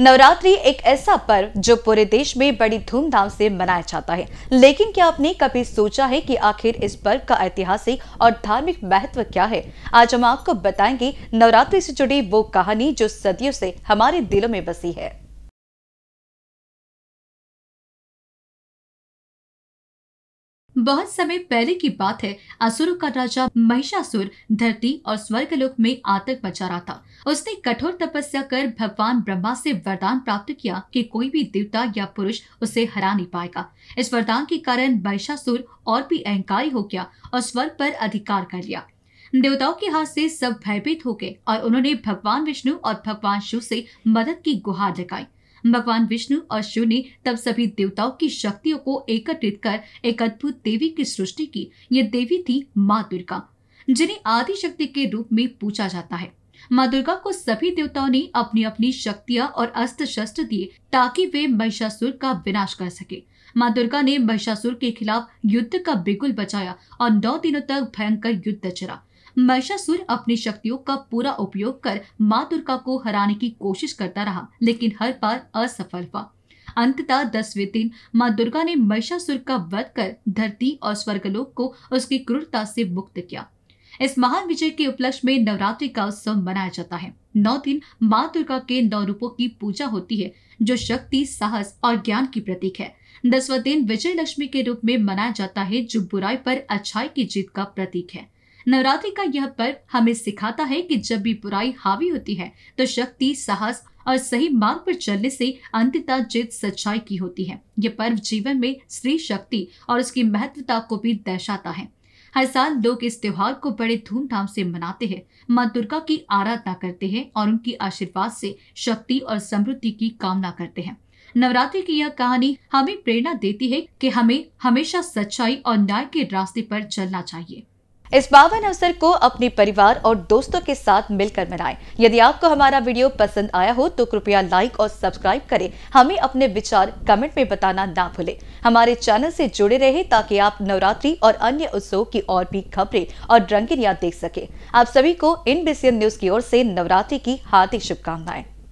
नवरात्रि एक ऐसा पर्व जो पूरे देश में बड़ी धूमधाम से मनाया जाता है लेकिन क्या आपने कभी सोचा है कि आखिर इस पर्व का ऐतिहासिक और धार्मिक महत्व क्या है आज हम आपको बताएंगे नवरात्रि से जुड़ी वो कहानी जो सदियों से हमारे दिलों में बसी है बहुत समय पहले की बात है असुरों का राजा महिषासुर धरती और स्वर्गलोक में आतंक मचा रहा था उसने कठोर तपस्या कर भगवान ब्रह्मा से वरदान प्राप्त किया कि कोई भी देवता या पुरुष उसे हरा नहीं पाएगा इस वरदान के कारण महिषासुर और भी अहंकारी हो गया और स्वर्ग पर अधिकार कर लिया देवताओं के हाथ से सब भयभीत हो गए और उन्होंने भगवान विष्णु और भगवान शिव से मदद की गुहार लगाई भगवान विष्णु और शिव ने तब सभी देवताओं की शक्तियों को एकत्रित कर एक अद्भुत देवी की सृष्टि की ये देवी थी माँ दुर्गा जिन्हें आदि शक्ति के रूप में पूछा जाता है माँ दुर्गा को सभी देवताओं ने अपनी अपनी शक्तियां और अस्त्र शस्त्र दिए ताकि वे महिषासुर का विनाश कर सके माँ दुर्गा ने महिषासुर के खिलाफ युद्ध का बिगुल बचाया और नौ दिनों तक भयंकर युद्ध चला महिषासुर अपनी शक्तियों का पूरा उपयोग कर माँ दुर्गा को हराने की कोशिश करता रहा लेकिन हर बार असफल हुआ अंततः दसवें दिन माँ दुर्गा ने महिषासुर का वध कर धरती और स्वर्गलोक को उसकी क्रूरता से मुक्त किया इस महान विजय के उपलक्ष्य में नवरात्रि का उत्सव मनाया जाता है नौ दिन माँ दुर्गा के नौ रूपों की पूजा होती है जो शक्ति साहस और ज्ञान की प्रतीक है दसवा दिन विजय लक्ष्मी के रूप में मनाया जाता है जो बुराई पर अच्छाई की जीत का प्रतीक है नवरात्रि का यह पर्व हमें सिखाता है कि जब भी बुराई हावी होती है तो शक्ति साहस और सही मार्ग पर चलने से अंतता जीत सच्चाई की होती है यह पर्व जीवन में स्त्री शक्ति और उसकी महत्वता को भी दर्शाता है हर साल लोग इस त्योहार को बड़े धूमधाम से मनाते हैं माँ दुर्गा की आराधना करते हैं और उनकी आशीर्वाद से शक्ति और समृद्धि की कामना करते हैं नवरात्रि की यह कहानी हमें प्रेरणा देती है कि हमें हमेशा सच्चाई और न्याय के रास्ते पर चलना चाहिए इस पावन अवसर को अपने परिवार और दोस्तों के साथ मिलकर मनाएं यदि आपको हमारा वीडियो पसंद आया हो तो कृपया लाइक और सब्सक्राइब करें हमें अपने विचार कमेंट में बताना ना भूलें हमारे चैनल से जुड़े रहे ताकि आप नवरात्रि और अन्य उत्सव की और भी खबरें और रंगीनियां देख सके आप सभी को इन बिसियन न्यूज की ओर से नवरात्रि की हार्दिक शुभकामनाएं